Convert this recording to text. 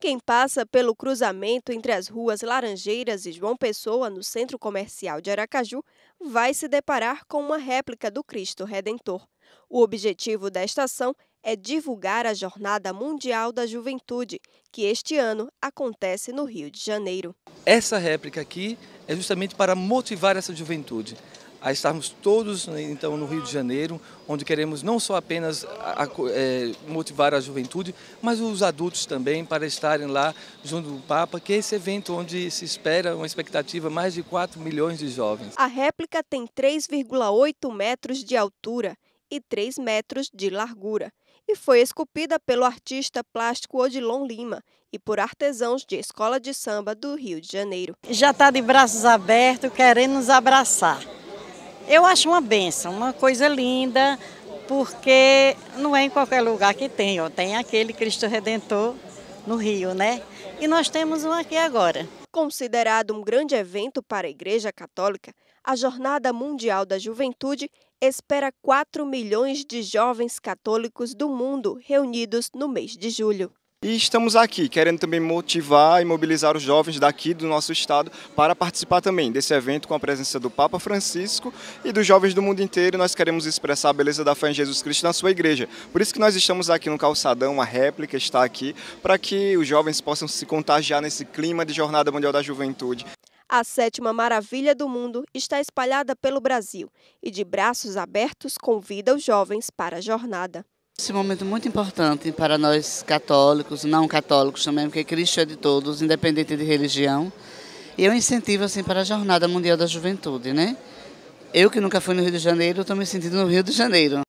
Quem passa pelo cruzamento entre as ruas Laranjeiras e João Pessoa, no centro comercial de Aracaju, vai se deparar com uma réplica do Cristo Redentor. O objetivo desta ação é divulgar a Jornada Mundial da Juventude, que este ano acontece no Rio de Janeiro. Essa réplica aqui é justamente para motivar essa juventude a estarmos todos né, então no Rio de Janeiro, onde queremos não só apenas a, a, é, motivar a juventude, mas os adultos também para estarem lá junto do Papa, que é esse evento onde se espera uma expectativa mais de 4 milhões de jovens. A réplica tem 3,8 metros de altura e 3 metros de largura e foi esculpida pelo artista plástico Odilon Lima e por artesãos de escola de samba do Rio de Janeiro. Já está de braços abertos, querendo nos abraçar. Eu acho uma benção, uma coisa linda, porque não é em qualquer lugar que tem, ó, tem aquele Cristo Redentor no Rio, né? E nós temos um aqui agora. Considerado um grande evento para a Igreja Católica, a Jornada Mundial da Juventude espera 4 milhões de jovens católicos do mundo reunidos no mês de julho. E estamos aqui querendo também motivar e mobilizar os jovens daqui do nosso estado para participar também desse evento com a presença do Papa Francisco e dos jovens do mundo inteiro. Nós queremos expressar a beleza da fé em Jesus Cristo na sua igreja. Por isso que nós estamos aqui no calçadão, a réplica está aqui para que os jovens possam se contagiar nesse clima de Jornada Mundial da Juventude. A sétima maravilha do mundo está espalhada pelo Brasil e de braços abertos convida os jovens para a jornada. Esse momento muito importante para nós católicos, não católicos também, porque Cristo é de todos, independente de religião. E é um incentivo assim para a Jornada Mundial da Juventude, né? Eu que nunca fui no Rio de Janeiro, estou me sentindo no Rio de Janeiro.